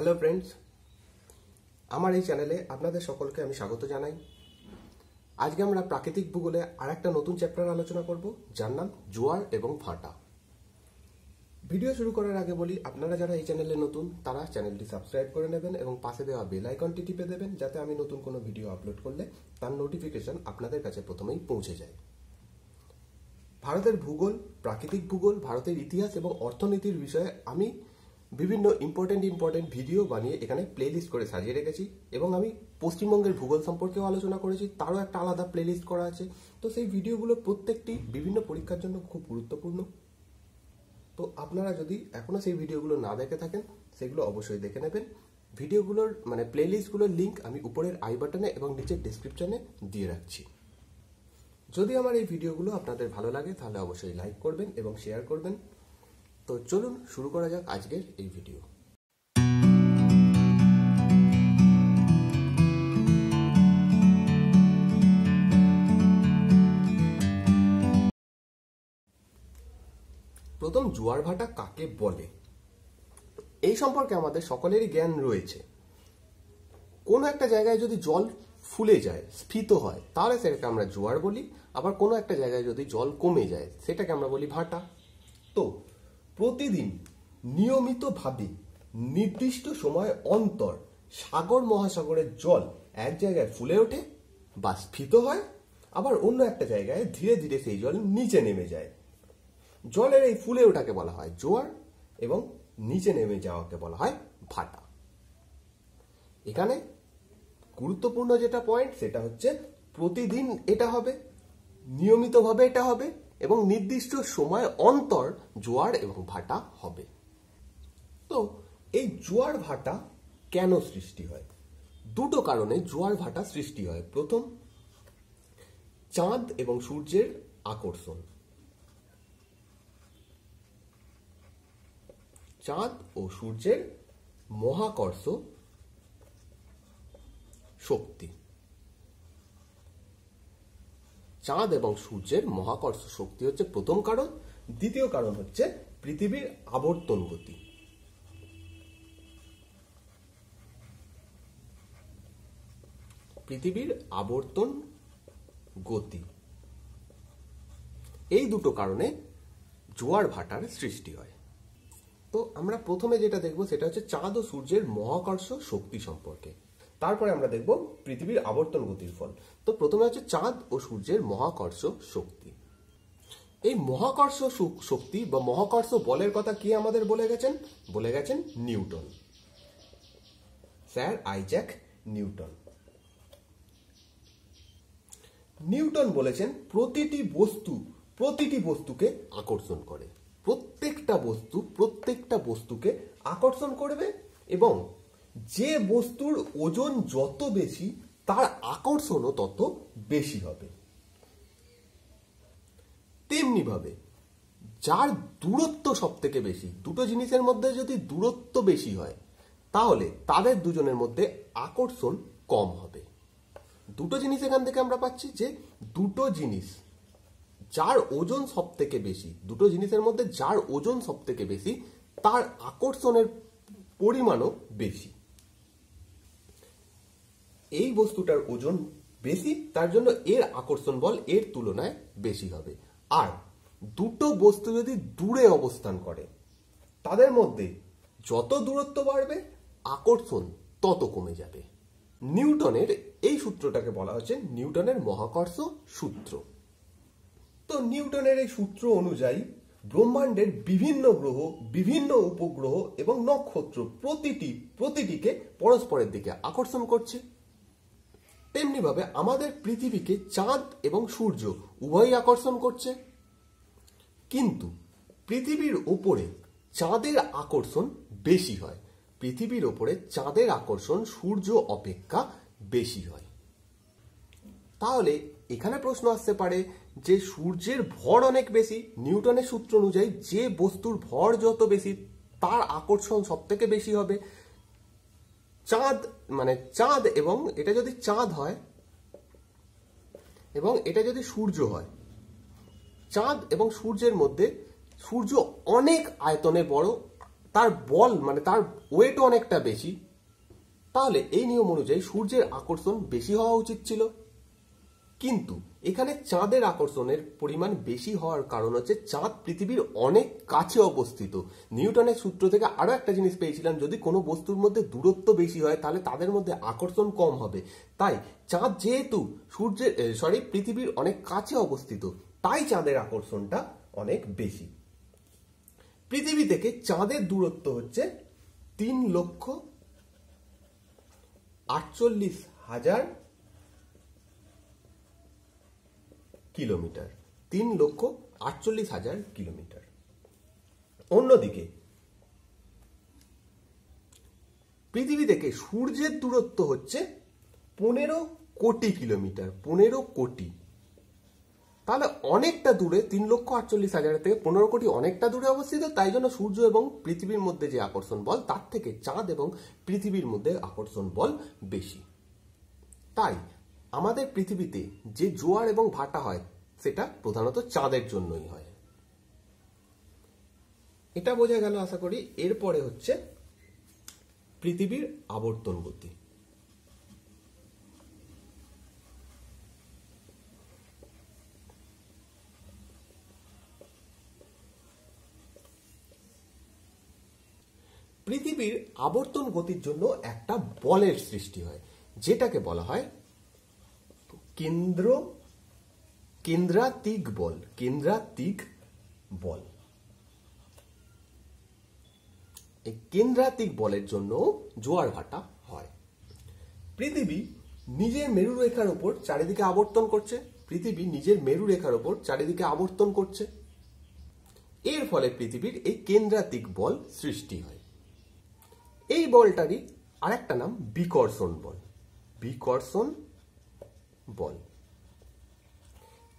hello friends আমার এই চ্যানেলে আপনাদের সকলকে আমি স্বাগত জানাই আজকে আমরা প্রাকৃতিক ভূগোলে আর একটা নতুন চ্যাপ্টার আলোচনা করব যার নাম জোয়ার এবং ভাটা ভিডিও শুরু করার আগে বলি আপনারা যারা এই চ্যানেলে নতুন তারা চ্যানেলটি সাবস্ক্রাইব করে নেবেন এবং পাশে দেওয়া বেল আইকনটি টিপে দেবেন যাতে আমি নতুন কোনো ভিডিও আপলোড করলে তার নোটিফিকেশন আপনাদের কাছে প্রথমেই পৌঁছে যায় ভারতের ভূগোল প্রাকৃতিক ভূগোল ভারতের ইতিহাস এবং অর্থনীতির বিষয়ে আমি বিভিন্ন ইম্পর্টেন্ট ইম্পর্টেন্ট ভিডিও বানিয়ে এখানে প্লেলিস্ট করে সাজিয়ে রেখেছি এবং আমি পশ্চিমবঙ্গের ভূগোল সম্পর্কেও আলোচনা করেছি তারও একটা আলাদা প্লেলিস্ট করা আছে তো সেই ভিডিওগুলো প্রত্যেকটি বিভিন্ন পরীক্ষার জন্য খুব গুরুত্বপূর্ণ তো আপনারা যদি এখনও সেই ভিডিওগুলো না দেখে থাকেন সেগুলো অবশ্যই দেখে নেবেন ভিডিওগুলোর মানে প্লেলিস্টগুলোর লিঙ্ক আমি উপরের আই বাটনে এবং নিচের ডিসক্রিপশনে দিয়ে রাখছি যদি আমার এই ভিডিওগুলো আপনাদের ভালো লাগে তাহলে অবশ্যই লাইক করবেন এবং শেয়ার করবেন তো চলুন শুরু করা যাক আজকের এই ভিডিও প্রথম জোয়ার ভাটা কাকে বলে এই সম্পর্কে আমাদের সকলেরই জ্ঞান রয়েছে কোনো একটা জায়গায় যদি জল ফুলে যায় স্ফীত হয় তাহলে সেটাকে আমরা জোয়ার বলি আবার কোনো একটা জায়গায় যদি জল কমে যায় সেটাকে আমরা বলি ভাটা তো প্রতিদিন নিয়মিতভাবে নির্দিষ্ট সময় অন্তর সাগর মহাসাগরের জল এক জায়গায় ফুলে ওঠে বা স্ফীত হয় আবার অন্য একটা জায়গায় ধীরে ধীরে সেই জল নিচে নেমে যায় জলের এই ফুলে ওঠাকে বলা হয় জোয়ার এবং নিচে নেমে যাওয়াকে বলা হয় ভাটা এখানে গুরুত্বপূর্ণ যেটা পয়েন্ট সেটা হচ্ছে প্রতিদিন এটা হবে নিয়মিতভাবে এটা হবে এবং নির্দিষ্ট সময় অন্তর জোয়ার এবং ভাটা হবে তো এই জোয়ার ভাটা কেন সৃষ্টি হয় দুটো কারণে জোয়ার ভাটা সৃষ্টি হয় প্রথম চাঁদ এবং সূর্যের আকর্ষণ চাঁদ ও সূর্যের মহাকর্ষ শক্তি চাঁদ এবং সূর্যের মহাকর্ষ শক্তি হচ্ছে প্রথম কারণ দ্বিতীয় কারণ হচ্ছে পৃথিবীর আবর্তন গতি পৃথিবীর আবর্তন গতি এই দুটো কারণে জোয়ার ভাটার সৃষ্টি হয় তো আমরা প্রথমে যেটা দেখব সেটা হচ্ছে চাঁদ ও সূর্যের মহাকর্ষ শক্তি সম্পর্কে তারপরে আমরা দেখব পৃথিবীর আবর্তন গতির ফল তো প্রথমে আছে চাঁদ ও সূর্যের মহাকর্ষ শক্তি এই মহাকর্ষ শক্তি বা মহাকর্ষ বলের কথা কি আমাদের বলে গেছেন বলে গেছেন Newton sir Isaac Newton Newton বলেছেন প্রতিটি বস্তু প্রতিটি বস্তুকে আকর্ষণ করে প্রত্যেকটা বস্তু প্রত্যেকটা বস্তুকে আকর্ষণ করবে এবং যে বস্তুর ওজন যত বেশি তার আকর্ষণও তত বেশি হবে তেমনিভাবে যার দূরত্ব সব থেকে বেশি দুটো জিনিসের মধ্যে যদি দূরত্ব বেশি হয় তাহলে তাদের দুজনের মধ্যে আকর্ষণ কম হবে দুটো জিনিস এখান থেকে আমরা পাচ্ছি যে দুটো জিনিস যার ওজন সব থেকে বেশি দুটো জিনিসের মধ্যে যার ওজন সব থেকে বেশি তার আকর্ষণের পরিমাণও বেশি এই বস্তুটার ওজন বেশি তার জন্য এর আকর্ষণ বল এর তুলনায় বেশি হবে আর দুটো বস্তু যদি দূরে অবস্থান করে তাদের মধ্যে যত দূরত্ব বাড়বে আকর্ষণ তত কমে যাবে নিউটনের এই সূত্রটাকে বলা হচ্ছে নিউটনের মহাকর্ষ সূত্র তো নিউটনের এই সূত্র অনুযায়ী ব্রহ্মাণ্ডের বিভিন্ন গ্রহ বিভিন্ন উপগ্রহ এবং নক্ষত্র প্রতিটি প্রতিটিকে পরস্পরের দিকে আকর্ষণ করছে তেমনিভাবে আমাদের পৃথিবীকে চাঁদ এবং সূর্য উভয়ই আকর্ষণ করছে কিন্তু পৃথিবীর ওপরে চাঁদের আকর্ষণ বেশি হয় পৃথিবীর ওপরে চাঁদের আকর্ষণ সূর্য অপেক্ষা বেশি হয় তাহলে এখানে প্রশ্ন আসতে পারে যে সূর্যের ভর অনেক বেশি নিউটনের সূত্র অনুযায়ী যে বস্তুর ভর যত বেশি তার আকর্ষণ সব থেকে বেশি হবে চাঁদ মানে চাঁদ এবং এটা যদি চাঁদ হয় এবং এটা যদি সূর্য হয় চাঁদ এবং সূর্যের মধ্যে সূর্য অনেক আয়তনে বড় তার বল মানে তার ওয়েট অনেকটা বেশি তাহলে এই নিয়ম অনুযায়ী সূর্যের আকর্ষণ বেশি হওয়া উচিত ছিল কিন্তু এখানে চাঁদের আকর্ষণের পরিমাণ বেশি হওয়ার কারণ হচ্ছে চাঁদ পৃথিবীর অনেক কাছে অবস্থিত নিউটনের সূত্র থেকে আরও একটা জিনিস পেয়েছিলাম যদি কোনো বস্তুর মধ্যে দূরত্ব বেশি হয় তাহলে তাদের মধ্যে আকর্ষণ কম হবে তাই চাঁদ যেহেতু সূর্যের সরি পৃথিবীর অনেক কাছে অবস্থিত তাই চাঁদের আকর্ষণটা অনেক বেশি পৃথিবী থেকে চাঁদের দূরত্ব হচ্ছে তিন লক্ষ আটচল্লিশ হাজার কিলোমিটার তিন লক্ষ আটচল্লিশ হাজার কিলোমিটার অন্যদিকে পৃথিবী থেকে সূর্যের দূরত্ব হচ্ছে পনেরো কোটি কিলোমিটার পনেরো কোটি তাহলে অনেকটা দূরে তিন লক্ষ আটচল্লিশ হাজার থেকে পনেরো কোটি অনেকটা দূরে অবস্থিত তাই জন্য সূর্য এবং পৃথিবীর মধ্যে যে আকর্ষণ বল তার থেকে চাঁদ এবং পৃথিবীর মধ্যে আকর্ষণ বল বেশি তাই আমাদের পৃথিবীতে যে জোয়ার এবং ভাটা হয় সেটা প্রধানত চাঁদের জন্যই হয় এটা বোঝা গেল আশা করি এরপরে হচ্ছে পৃথিবীর আবর্তন গতি পৃথিবীর আবর্তন গতির জন্য একটা বলের সৃষ্টি হয় যেটাকে বলা হয় কেন্দ্র কেন্দ্রাতিক বল কেন্দ্রাতিক বল এই কেন্দ্রাতিক বলের জন্য জোয়ার ভাটা হয় পৃথিবী নিজের মেরু রেখার উপর চারিদিকে আবর্তন করছে পৃথিবী নিজের মেরু রেখার উপর চারিদিকে আবর্তন করছে এর ফলে পৃথিবীর এই কেন্দ্রাতিক বল সৃষ্টি হয় এই বলটারই আরেকটা নাম বিকর্ষণ বল বিকর্ষণ বল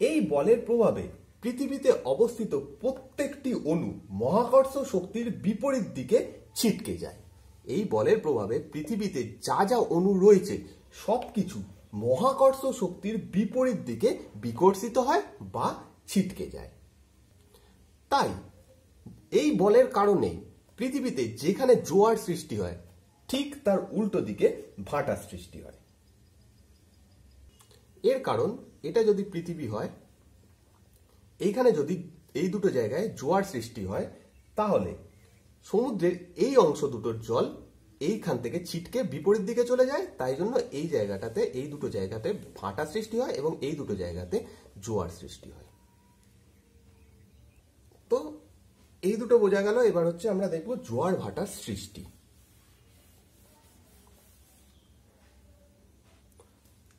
এই বলের প্রভাবে পৃথিবীতে অবস্থিত প্রত্যেকটি অণু মহাকর্ষ শক্তির বিপরীত দিকে ছিটকে যায় এই বলের প্রভাবে পৃথিবীতে যা যা অণু রয়েছে সব কিছু মহাকর্ষ শক্তির বিপরীত দিকে বিকর্ষিত হয় বা ছিটকে যায় তাই এই বলের কারণে পৃথিবীতে যেখানে জোয়ার সৃষ্টি হয় ঠিক তার উল্টো দিকে ভাটার সৃষ্টি হয় এর কারণ এটা যদি পৃথিবী হয় এইখানে যদি এই দুটো জায়গায় জোয়ার সৃষ্টি হয় তাহলে সমুদ্রের এই অংশ দুটোর জল এইখান থেকে ছিটকে বিপরীত দিকে চলে যায় তাই জন্য এই জায়গাটাতে এই দুটো জায়গাতে ফাটা সৃষ্টি হয় এবং এই দুটো জায়গাতে জোয়ার সৃষ্টি হয় তো এই দুটো বোঝা গেল এবার হচ্ছে আমরা দেখব জোয়ার ভাটার সৃষ্টি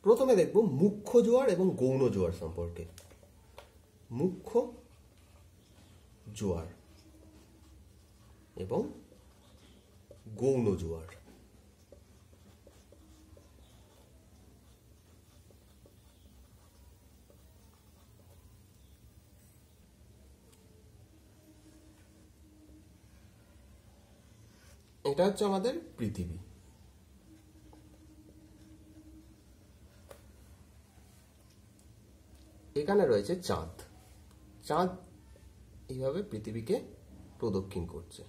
প্রথমে দেখব মুখ্য জোয়ার এবং গৌণ জোয়ার সম্পর্কে মুখ্য জোয়ার এবং গৌণ জোয়ার এটা হচ্ছে আমাদের পৃথিবী এখানে রয়েছে চাঁদ চাঁদ এইভাবে পৃথিবীকে প্রদক্ষিণ করছে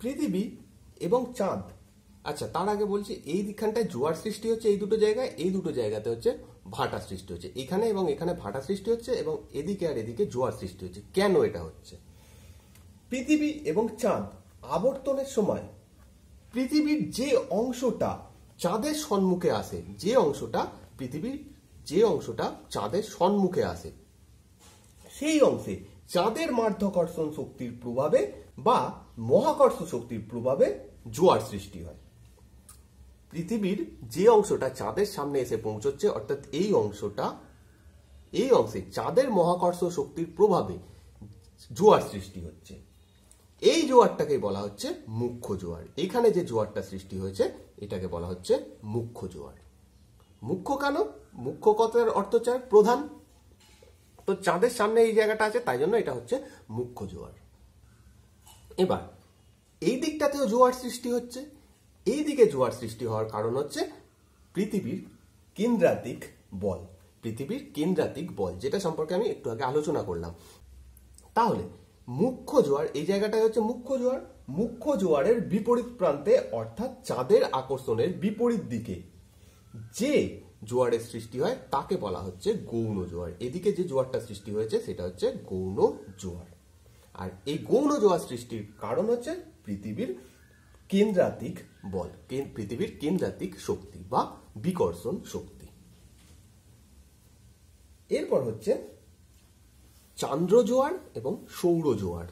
পৃথিবী এবং চাঁদ আচ্ছা তার আগে বলছি এই দিকখানটায় জোয়ার সৃষ্টি হচ্ছে এই দুটো জায়গায় এই দুটো জায়গাতে হচ্ছে ভাটা সৃষ্টি হচ্ছে এখানে এবং এখানে ভাটা সৃষ্টি হচ্ছে এবং এদিকে আর এদিকে জোয়ার সৃষ্টি হচ্ছে কেন এটা হচ্ছে পৃথিবী এবং চাঁদ আবর্তনের সময় পৃথিবীর যে অংশটা চাঁদের সম্মুখে আসে যে অংশটা পৃথিবীর যে অংশটা চাঁদের সম্মুখে আসে সেই অংশে চাঁদের মাধ্যাকর্ষণ শক্তির প্রভাবে বা মহাকর্ষ শক্তির প্রভাবে জোয়ার সৃষ্টি হয় পৃথিবীর যে অংশটা চাঁদের সামনে এসে পৌঁছচ্ছে অর্থাৎ এই অংশটা এই অংশে চাঁদের মহাকর্ষ শক্তির প্রভাবে জোয়ার সৃষ্টি হচ্ছে এই জোয়ারটাকে বলা হচ্ছে মুখ্য জোয়ার এখানে যে জোয়ারটা সৃষ্টি হয়েছে এটাকে বলা হচ্ছে মুখ্য জোয়ার মুখ্য কেন মুখ্য কথার অর্থ চায় প্রধান তো চাঁদের সামনে এই জায়গাটা আছে তাই জন্য এটা হচ্ছে মুখ্য জোয়ার এবার এই দিকটাতেও জোয়ার সৃষ্টি হচ্ছে এই দিকে জোয়ার সৃষ্টি হওয়ার কারণ হচ্ছে পৃথিবীর কেন্দ্রাতিক বল পৃথিবীর কেন্দ্রাতিক বল যেটা সম্পর্কে আমি একটু আগে আলোচনা করলাম তাহলে মুখ্য জোয়ার এই জায়গাটাই হচ্ছে মুখ্য জোয়ার মুখ্য জোয়ারের বিপরীত প্রান্তে অর্থাৎ চাঁদের আকর্ষণের বিপরীত দিকে যে জোয়ারের সৃষ্টি হয় তাকে বলা হচ্ছে গৌণ জোয়ার এদিকে যে জোয়ারটা সৃষ্টি হয়েছে সেটা হচ্ছে গৌণ জোয়ার আর এই গৌণ জোয়ার সৃষ্টির কারণ হচ্ছে পৃথিবীর কেন্দ্রাতিক বল পৃথিবীর কেন্দ্রাতিক শক্তি বা বিকর্ষণ শক্তি এরপর হচ্ছে চান্দ্র জোয়ার এবং সৌর জোয়ার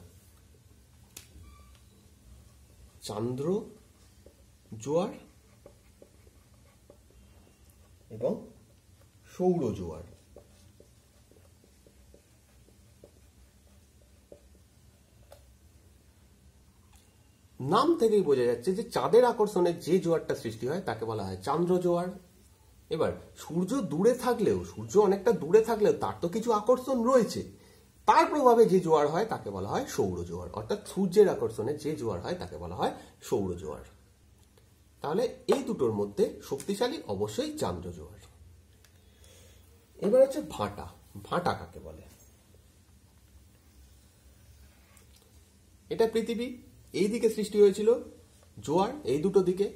চান্দ্র জোয়ার এবং সৌর জোয়ার নাম থেকেই বোঝা যাচ্ছে যে চাঁদের আকর্ষণে যে জোয়ারটা সৃষ্টি হয় তাকে বলা হয় চান্দ্র জোয়ার এবার সূর্য দূরে থাকলেও সূর্য অনেকটা দূরে থাকলেও তার তো কিছু আকর্ষণ রয়েছে তার প্রভাবে যে জোয়ার হয় তাকে বলা হয় সৌর জোয়ার অর্থাৎ সূর্যের আকর্ষণে যে জোয়ার হয় তাকে বলা হয় সৌর জোয়ার তাহলে এই দুটোর মধ্যে শক্তিশালী অবশ্যই চান্দ্র জোয়ার এবার হচ্ছে ভাটা ভাটা কাকে বলে এটা পৃথিবী এই দিকে সৃষ্টি হয়েছিল জোয়ার এই দুটো দিকে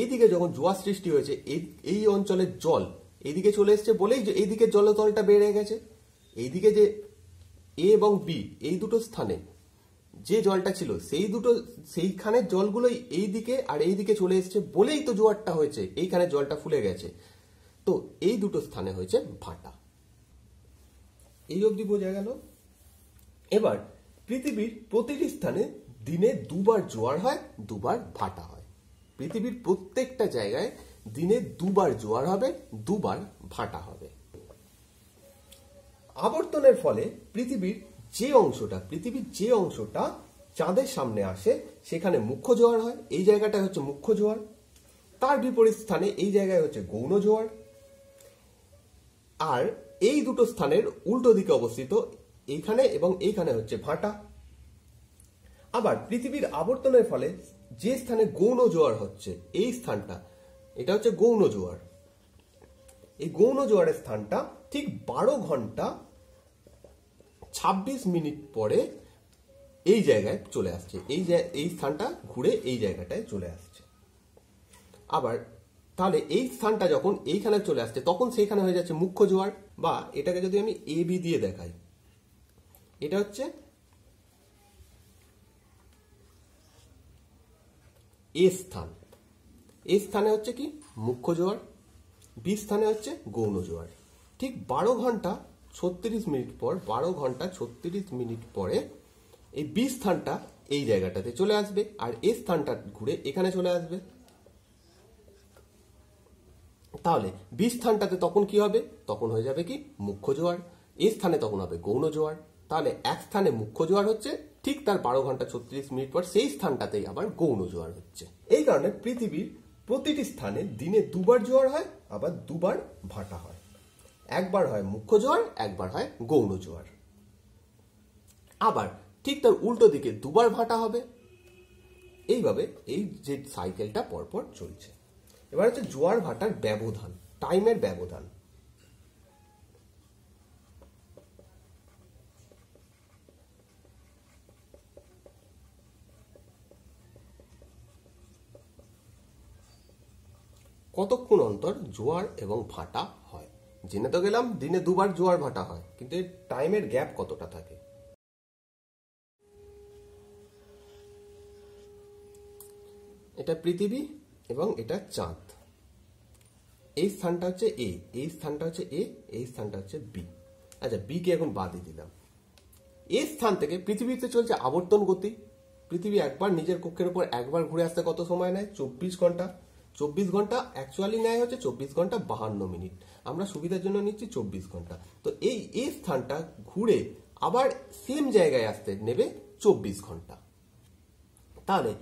এই দিকে যখন জোয়ার সৃষ্টি হয়েছে এই এই অঞ্চলের জল এইদিকে চলে এসছে বলেই এইদিকে জলতলটা বেড়ে গেছে এইদিকে যে এ এবং বি এই দুটো স্থানে যে জলটা ছিল সেই দুটো সেইখানের জলগুলোই এই দিকে আর এই দিকে চলে এসেছে বলেই তো জোয়ারটা হয়েছে এইখানে জলটা ফুলে গেছে তো এই দুটো স্থানে হয়েছে ভাটা এই অবধি বোঝা গেল এবার পৃথিবীর প্রতিটি স্থানে দিনে দুবার জোয়ার হয় দুবার ভাটা হয় পৃথিবীর প্রত্যেকটা জায়গায় দিনে দুবার জোয়ার হবে দুবার ভাটা হবে আবর্তনের ফলে পৃথিবীর যে অংশটা পৃথিবীর যে অংশটা চাঁদের সামনে আসে সেখানে মুখ্য জোয়ার হয় এই জায়গাটা হচ্ছে মুখ্য জোয়ার তার বিপরীত স্থানে এই জায়গায় হচ্ছে গৌণ জোয়ার আর এই দুটো স্থানের উল্টো দিকে অবস্থিত এইখানে এবং এইখানে হচ্ছে ভাটা আবার পৃথিবীর আবর্তনের ফলে যে স্থানে গৌণ জোয়ার হচ্ছে এই স্থানটা এটা হচ্ছে গৌণ জোয়ার এই গৌণ জোয়ারের স্থানটা ঠিক বারো ঘন্টা ছাব্বিশ মিনিট পরে এই জায়গায় চলে আসছে এই এই স্থানটা ঘুরে এই জায়গাটায় চলে আসছে আবার তাহলে এই স্থানটা যখন এইখানে চলে আসছে তখন সেইখানে হয়ে যাচ্ছে মুখ্য জোয়ার বা এটাকে যদি আমি এ বি দিয়ে দেখাই এটা হচ্ছে এ স্থান এ স্থানে হচ্ছে কি মুখ্য জোয়ার বি স্থানে হচ্ছে গৌণ জোয়ার ঠিক বারো ঘন্টা ছত্রিশ মিনিট পর বারো ঘন্টা ছত্রিশ মিনিট পরে এই বি স্থানটা এই জায়গাটাতে চলে আসবে আর এ স্থানটা ঘুরে এখানে চলে আসবে তাহলে বি স্থানটাতে তখন কি হবে তখন হয়ে যাবে কি মুখ্য জোয়ার এ স্থানে তখন হবে গৌণ জোয়ার তাহলে এক স্থানে মুখ্য জোয়ার হচ্ছে ঠিক তার বারো ঘন্টা ছত্রিশ মিনিট পর সেই স্থানটাতেই আবার গৌণ জোয়ার হচ্ছে এই কারণে পৃথিবীর প্রতিটি স্থানে দিনে দুবার জোয়ার হয় আবার দুবার ভাটা হয় একবার হয় মুখ্য জোয়ার একবার হয় গৌণ জোয়ার আবার ঠিক তার উল্টো দিকে দুবার ভাটা হবে এইভাবে এই যে সাইকেলটা পরপর চলছে এবার হচ্ছে জোয়ার ভাটার ব্যবধান টাইমের ব্যবধান কতক্ষণ অন্তর জোয়ার এবং ভাটা জেনে তো গেলাম দিনে দুবার জোয়ার ভাটা হয় কিন্তু এর টাইমের গ্যাপ কতটা থাকে এটা পৃথিবী এবং এটা চাঁদ এই স্থানটা হচ্ছে এ এই স্থানটা হচ্ছে এ এই স্থানটা হচ্ছে বি আচ্ছা বি কে এখন বাদই দিলাম এই স্থান থেকে পৃথিবীতে চলছে আবর্তন গতি পৃথিবী একবার নিজের কক্ষের উপর একবার ঘুরে আসতে কত সময় নেয় চব্বিশ ঘন্টা চব্বিশ ঘন্টা অ্যাকচুয়ালি নেয় হচ্ছে চব্বিশ ঘন্টা বাহান্ন মিনিট আমরা সুবিধার জন্য নিচ্ছি চব্বিশ ঘন্টা তো এই এই স্থানটা ঘুরে আবার সেম জায়গায় আসতে নেবে চব্বিশ ঘন্টা তাহলে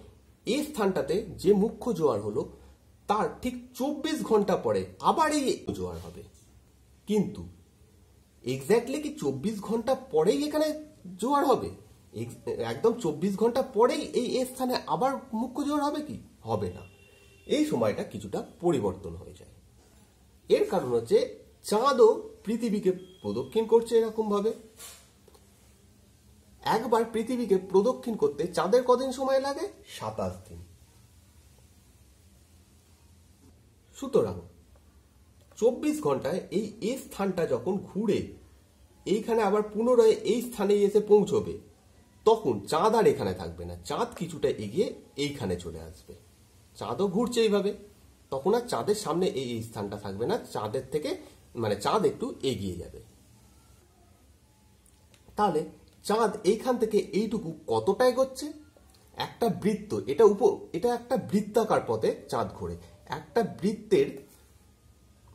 এই স্থানটাতে যে মুখ্য জোয়ার হলো তার ঠিক চব্বিশ ঘন্টা পরে আবার এই জোয়ার হবে কিন্তু এক্স্যাক্টলি কি চব্বিশ ঘন্টা পরেই এখানে জোয়ার হবে একদম চব্বিশ ঘন্টা পরেই এই স্থানে আবার মুখ্য জোয়ার হবে কি হবে না এই সময়টা কিছুটা পরিবর্তন হয়ে যায় এর কারণ হচ্ছে চাঁদও পৃথিবীকে প্রদক্ষিণ করছে এরকমভাবে একবার পৃথিবীকে প্রদক্ষিণ করতে চাঁদের কদিন সময় লাগে সাতাশ দিন সুতরাং চব্বিশ ঘন্টায় এই স্থানটা যখন ঘুরে এইখানে আবার পুনরায় এই স্থানে এসে পৌঁছবে তখন চাঁদ আর এখানে থাকবে না চাঁদ কিছুটা এগিয়ে এইখানে চলে আসবে চাঁদও ঘুরছে এইভাবে তখন আর চাঁদের সামনে এই এই স্থানটা থাকবে না চাঁদের থেকে মানে চাঁদ একটু এগিয়ে যাবে তাহলে চাঁদ এইখান থেকে এইটুকু কতটা এগোচ্ছে একটা বৃত্ত এটা উপ এটা একটা বৃত্তাকার পথে চাঁদ ঘোরে একটা বৃত্তের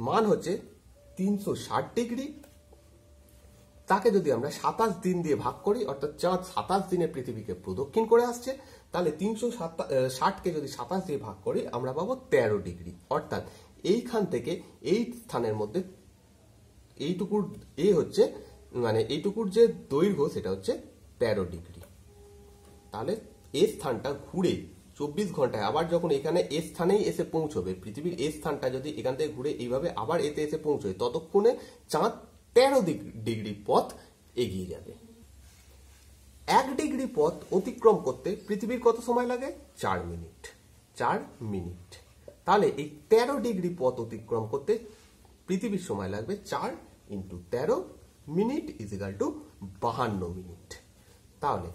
মান হচ্ছে তিনশো ডিগ্রি তাকে যদি আমরা সাতাশ দিন দিয়ে ভাগ করি অর্থাৎ চাঁদ সাতাশ দিনে পৃথিবীকে প্রদক্ষিণ করে আসছে তাহলে তিনশো ষাটকে যদি সাতাশ দিয়ে ভাগ করি আমরা পাবো তেরো ডিগ্রি অর্থাৎ এইখান থেকে এই স্থানের মধ্যে এইটুকুর এ হচ্ছে মানে এইটুকুর যে দৈর্ঘ্য সেটা হচ্ছে তেরো ডিগ্রি তাহলে এ স্থানটা ঘুরে চব্বিশ ঘন্টায় আবার যখন এখানে এ স্থানেই এসে পৌঁছবে পৃথিবীর এ স্থানটা যদি এখান থেকে ঘুরে এইভাবে আবার এতে এসে পৌঁছবে ততক্ষণে চাঁদ তেরো ডিগ্রি পথ এগিয়ে যাবে এক ডিগ্রি পথ অতিক্রম করতে পৃথিবীর কত সময় লাগে চার মিনিট চার মিনিট তাহলে এই তেরো ডিগ্রি পথ অতিক্রম করতে পৃথিবীর সময় লাগবে চার ইন্টু তেরো মিনিট ইজ ইকাল টু বাহান্ন মিনিট তাহলে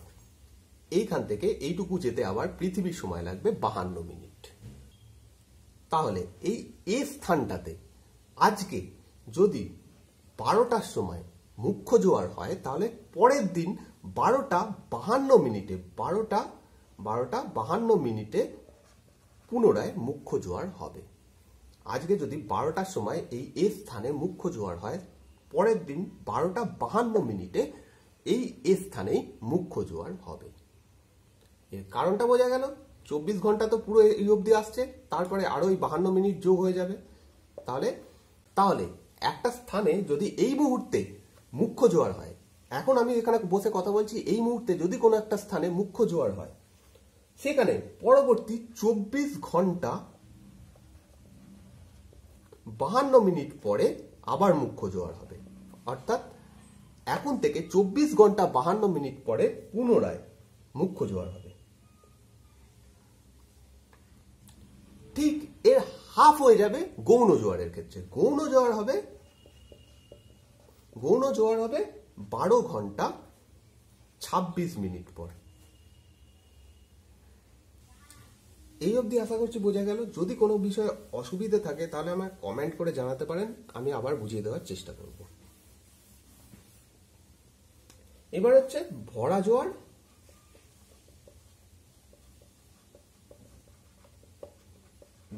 এইখান থেকে এইটুকু যেতে আবার পৃথিবীর সময় লাগবে বাহান্ন মিনিট তাহলে এই এ স্থানটাতে আজকে যদি বারোটার সময় মুখ্য জোয়ার হয় তাহলে পরের দিন বারোটা বাহান্ন মিনিটে বারোটা বারোটা বাহান্ন মিনিটে পুনরায় মুখ্য জোয়ার হবে আজকে যদি বারোটার সময় এই এ স্থানে মুখ্য জোয়ার হয় পরের দিন বারোটা বাহান্ন মিনিটে এই এ স্থানেই মুখ্য জোয়ার হবে এর কারণটা বোঝা গেল চব্বিশ ঘন্টা তো পুরো এই অবধি আসছে তারপরে আরও এই বাহান্ন মিনিট যোগ হয়ে যাবে তাহলে তাহলে একটা স্থানে যদি এই মুহূর্তে মুখ্য জোয়ার হয় এখন আমি এখানে বসে কথা বলছি এই মুহূর্তে যদি কোনো একটা স্থানে মুখ্য জোয়ার হয় সেখানে পরবর্তী চব্বিশ ঘন্টা বাহান্ন মিনিট পরে আবার মুখ্য জোয়ার হবে অর্থাৎ এখন থেকে চব্বিশ ঘন্টা বাহান্ন মিনিট পরে পুনরায় মুখ্য জোয়ার হবে ঠিক এর হাফ হয়ে যাবে গৌণ জোয়ারের ক্ষেত্রে গৌণ জোয়ার হবে গৌণ জোয়ার হবে বারো ঘন্টা ২৬ মিনিট পর এই অবধি আশা করছি বোঝা গেল যদি কোনো বিষয়ে অসুবিধে থাকে তাহলে আমায় কমেন্ট করে জানাতে পারেন আমি আবার বুঝিয়ে দেওয়ার চেষ্টা করব এবার হচ্ছে ভরা জোয়ার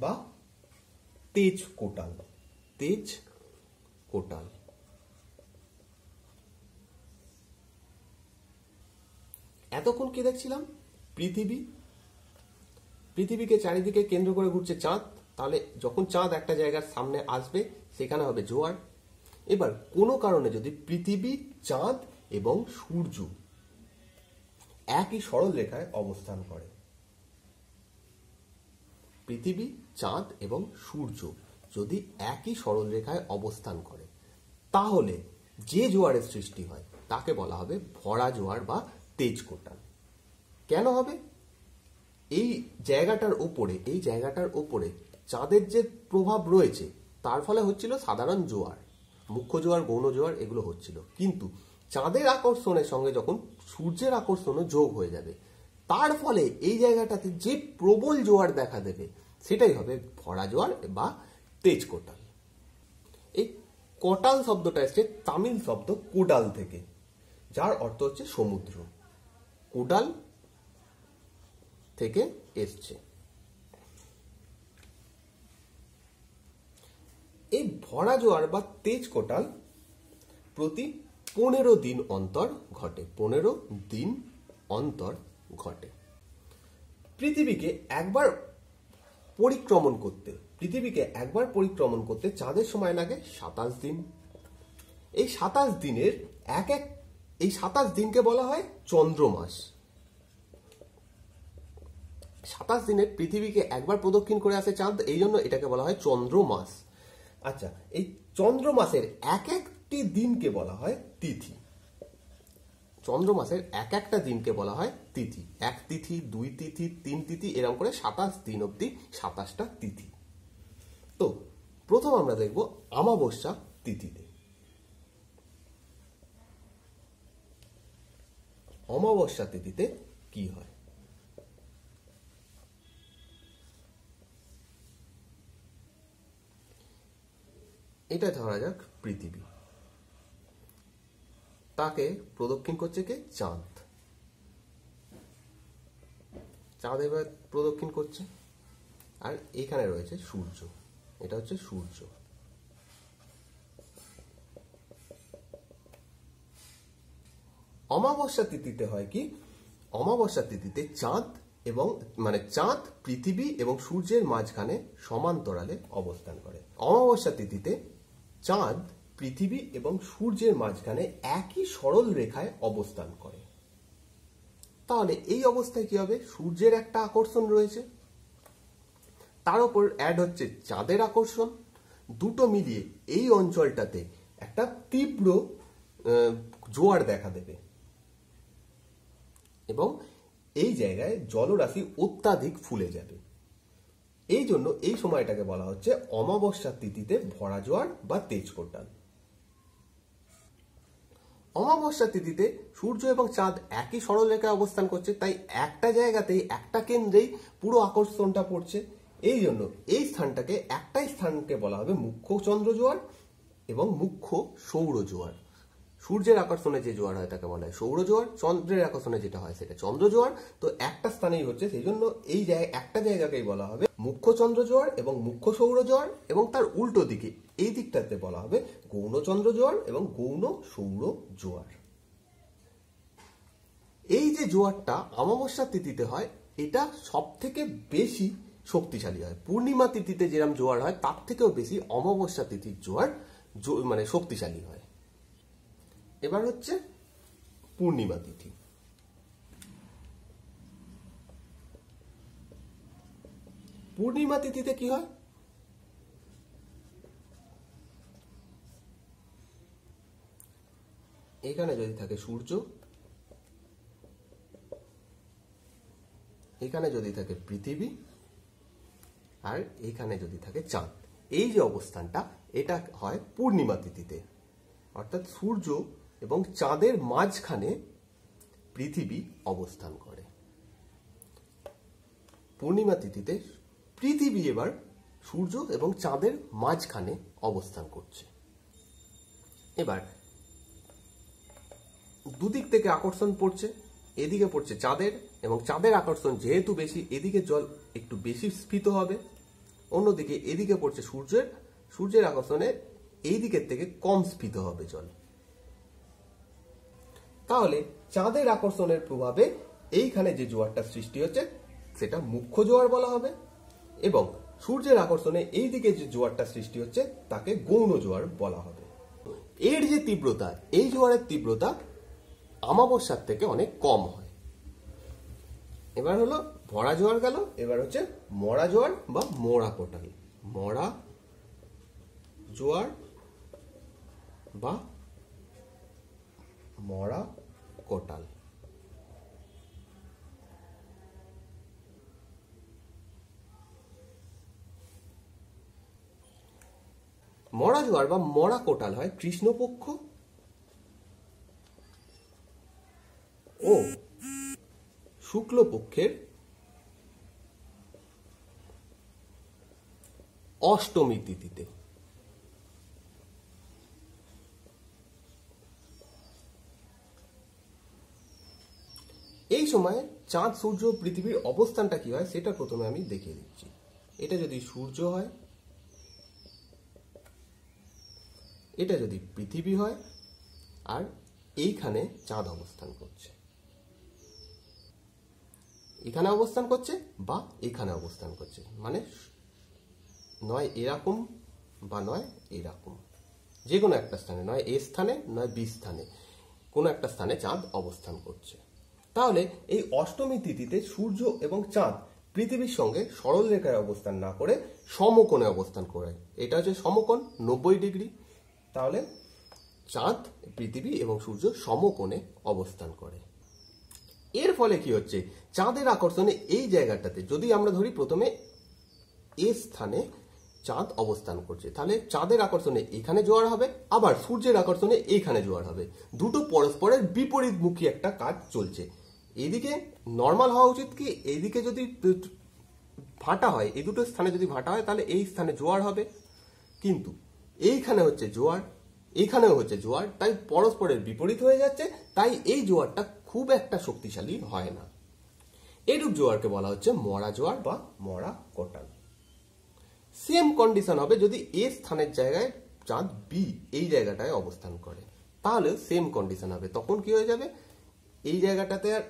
বা তেজ কোটাল তেজ কোটাল এতক্ষণ কে দেখছিলাম পৃথিবী পৃথিবীকে চারিদিকে কেন্দ্র করে ঘুরছে চাঁদ তাহলে যখন চাঁদ একটা জায়গার সামনে আসবে সেখানে হবে জোয়ার এবার কোনো কারণে যদি পৃথিবী চাঁদ এবং সূর্য একই সরল রেখায় অবস্থান করে পৃথিবী চাঁদ এবং সূর্য যদি একই সরল রেখায় অবস্থান করে তাহলে যে জোয়ারের সৃষ্টি হয় তাকে বলা হবে ভরা জোয়ার বা তেজকোটা কেন হবে এই জায়গাটার ওপরে এই জায়গাটার ওপরে চাঁদের যে প্রভাব রয়েছে তার ফলে হচ্ছিল সাধারণ জোয়ার মুখ্য জোয়ার গৌণ জোয়ার এগুলো হচ্ছিল কিন্তু চাঁদের আকর্ষণের সঙ্গে যখন সূর্যের আকর্ষণও যোগ হয়ে যাবে তার ফলে এই জায়গাটাতে যে প্রবল জোয়ার দেখা দেবে সেটাই হবে ভরা জোয়ার বা তেজ কোটাল এই কটাল শব্দটা এসছে তামিল শব্দ কোডাল থেকে যার অর্থ হচ্ছে সমুদ্র কোডাল থেকে এসছে এই ভরা জোয়ার বা তেজ কোটাল প্রতি পনেরো দিন অন্তর ঘটে পনেরো দিন অন্তর ঘটে পৃথিবীকে একবার পরিক্রমণ করতে পৃথিবীকে একবার পরিক্রমণ করতে চাঁদের সময় লাগে সাতাশ দিন এই সাতাশ দিনের এক এক এই সাতাশ দিনকে বলা হয় চন্দ্রমাস সাতাশ দিনে পৃথিবীকে একবার প্রদক্ষিণ করে আসে চাঁদ এই জন্য এটাকে বলা হয় চন্দ্রমাস আচ্ছা এই চন্দ্রমাসের এক একটি দিনকে বলা হয় তিথি চন্দ্রমাসের এক একটা দিনকে বলা হয় তিথি এক তিথি দুই তিথি তিন তিথি এরকম করে সাতাশ দিন অব্দি সাতাশটা তিথি তো প্রথম আমরা দেখব আমাবস্যা তিথিতে অমাবস্যা তিথিতে কি হয় এটা ধরা যাক পৃথিবী তাকে প্রদক্ষিণ করছে কে চাঁদ চাঁদ এবার প্রদক্ষিণ করছে আর এখানে রয়েছে সূর্য এটা হচ্ছে সূর্য অমাবস্যা তিথিতে হয় কি অমাবস্যা তিথিতে চাঁদ এবং মানে চাঁদ পৃথিবী এবং সূর্যের মাঝখানে সমান্তরালে অবস্থান করে অমাবস্যা তিথিতে চাঁদ পৃথিবী এবং সূর্যের মাঝখানে একই সরল রেখায় অবস্থান করে তাহলে এই অবস্থায় কি হবে সূর্যের একটা আকর্ষণ রয়েছে তার উপর অ্যাড হচ্ছে চাঁদের আকর্ষণ দুটো মিলিয়ে এই অঞ্চলটাতে একটা তীব্র জোয়ার দেখা দেবে এবং এই জায়গায় জলরাশি অত্যাধিক ফুলে যাবে এই জন্য এই সময়টাকে বলা হচ্ছে অমাবস্যার তিথিতে ভরা জোয়ার বা তেজ কোটাল অমাবস্যা তিথিতে সূর্য এবং চাঁদ একই সরলরেখায় অবস্থান করছে তাই একটা জায়গাতেই একটা কেন্দ্রেই পুরো আকর্ষণটা পড়ছে এই জন্য এই স্থানটাকে একটাই স্থানকে বলা হবে মুখ্য চন্দ্র জোয়ার এবং মুখ্য সৌর জোয়ার সূর্যের আকর্ষণে যে জোয়ার হয় তাকে বলা হয় সৌর জোয়ার চন্দ্রের আকর্ষণে যেটা হয় সেটা চন্দ্র জোয়ার তো একটা স্থানেই হচ্ছে সেই জন্য এই জায়গায় একটা জায়গাকেই বলা হবে মুখ্য চন্দ্র জোয়ার এবং মুখ্য সৌর জোয়ার এবং তার উল্টো দিকে এই দিকটাতে বলা হবে গৌণ চন্দ্র জোয়ার এবং গৌণ সৌর জোয়ার এই যে জোয়ারটা অমাবস্যার তিথিতে হয় এটা সব থেকে বেশি শক্তিশালী হয় পূর্ণিমা তিথিতে যেরকম জোয়ার হয় তার থেকেও বেশি অমাবস্যা তিথির জোয়ার মানে শক্তিশালী হয় এবার হচ্ছে পূর্ণিমা তিথি পূর্ণিমা তিথিতে কি হয় এখানে যদি থাকে সূর্য এখানে যদি থাকে পৃথিবী আর এখানে যদি থাকে চাঁদ এই যে অবস্থানটা এটা হয় পূর্ণিমা তিথিতে অর্থাৎ সূর্য এবং চাঁদের মাঝখানে পৃথিবী অবস্থান করে পূর্ণিমা তিথিতে পৃথিবী এবার সূর্য এবং চাঁদের মাঝখানে অবস্থান করছে এবার দুদিক থেকে আকর্ষণ পড়ছে এদিকে পড়ছে চাঁদের এবং চাঁদের আকর্ষণ যেহেতু বেশি এদিকে জল একটু বেশি স্ফীত হবে অন্যদিকে এদিকে পড়ছে সূর্যের সূর্যের আকর্ষণে এই দিকের থেকে কম স্ফীত হবে জল তাহলে চাঁদের আকর্ষণের প্রভাবে এইখানে যে জোয়ারটা সৃষ্টি হচ্ছে সেটা মুখ্য জোয়ার বলা হবে এবং সূর্যের আকর্ষণে এই দিকে যে জোয়ারটা সৃষ্টি হচ্ছে তাকে গৌণ জোয়ার বলা হবে এর যে তীব্রতা এই জোয়ারের তীব্রতা আমাবস্যার থেকে অনেক কম হয় এবার হলো ভরা জোয়ার গেল এবার হচ্ছে মরা জোয়ার বা মরা কোটাল মরা জোয়ার বা মরা কোটাল মরা জোয়ার বা মরা কোটাল হয় কৃষ্ণপক্ষ ও শুক্লপক্ষের অষ্টমী তিথিতে সময় চাঁদ সূর্য পৃথিবীর অবস্থানটা কি হয় সেটা প্রথমে আমি দেখিয়ে দিচ্ছি এটা যদি সূর্য হয় এটা যদি পৃথিবী হয় আর এইখানে চাঁদ অবস্থান করছে এখানে অবস্থান করছে বা এখানে অবস্থান করছে মানে নয় এরকম বা নয় এরকম যে কোনো একটা স্থানে নয় এ স্থানে নয় বি স্থানে কোনো একটা স্থানে চাঁদ অবস্থান করছে তাহলে এই অষ্টমী তিথিতে সূর্য এবং চাঁদ পৃথিবীর সঙ্গে সরল রেখায় অবস্থান না করে সমকোণে অবস্থান করে এটা হচ্ছে সমকোণ নব্বই ডিগ্রি তাহলে চাঁদ পৃথিবী এবং সূর্য সমকোণে অবস্থান করে এর ফলে কি হচ্ছে চাঁদের আকর্ষণে এই জায়গাটাতে যদি আমরা ধরি প্রথমে এ স্থানে চাঁদ অবস্থান করছে তাহলে চাঁদের আকর্ষণে এখানে জোয়ার হবে আবার সূর্যের আকর্ষণে এইখানে জোয়ার হবে দুটো পরস্পরের বিপরীতমুখী একটা কাজ চলছে এদিকে নর্মাল হওয়া উচিত কি এদিকে যদি ভাটা হয় এই দুটো স্থানে যদি ভাটা হয় তাহলে এই স্থানে জোয়ার হবে কিন্তু এইখানে হচ্ছে জোয়ার এইখানেও হচ্ছে জোয়ার তাই পরস্পরের বিপরীত হয়ে যাচ্ছে তাই এই জোয়ারটা খুব একটা শক্তিশালী হয় না এরূপ জোয়ারকে বলা হচ্ছে মরা জোয়ার বা মরা কটান সেম কন্ডিশন হবে যদি এ স্থানের জায়গায় চাঁদ বি এই জায়গাটায় অবস্থান করে তাহলে সেম কন্ডিশন হবে তখন কি হয়ে যাবে এই জায়গাটাতে আর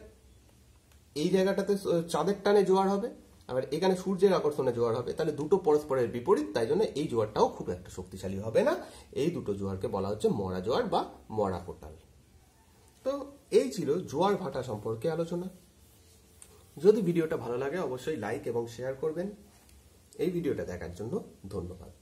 এই জায়গাটাতে চাঁদের টানে জোয়ার হবে আবার এখানে সূর্যের আকর্ষণে জোয়ার হবে তাহলে দুটো পরস্পরের বিপরীত তাই জন্য এই জোয়ারটাও খুব একটা শক্তিশালী হবে না এই দুটো জোয়ারকে বলা হচ্ছে মরা জোয়ার বা মরা কোটাল তো এই ছিল জোয়ার ভাটা সম্পর্কে আলোচনা যদি ভিডিওটা ভালো লাগে অবশ্যই লাইক এবং শেয়ার করবেন এই ভিডিওটা দেখার জন্য ধন্যবাদ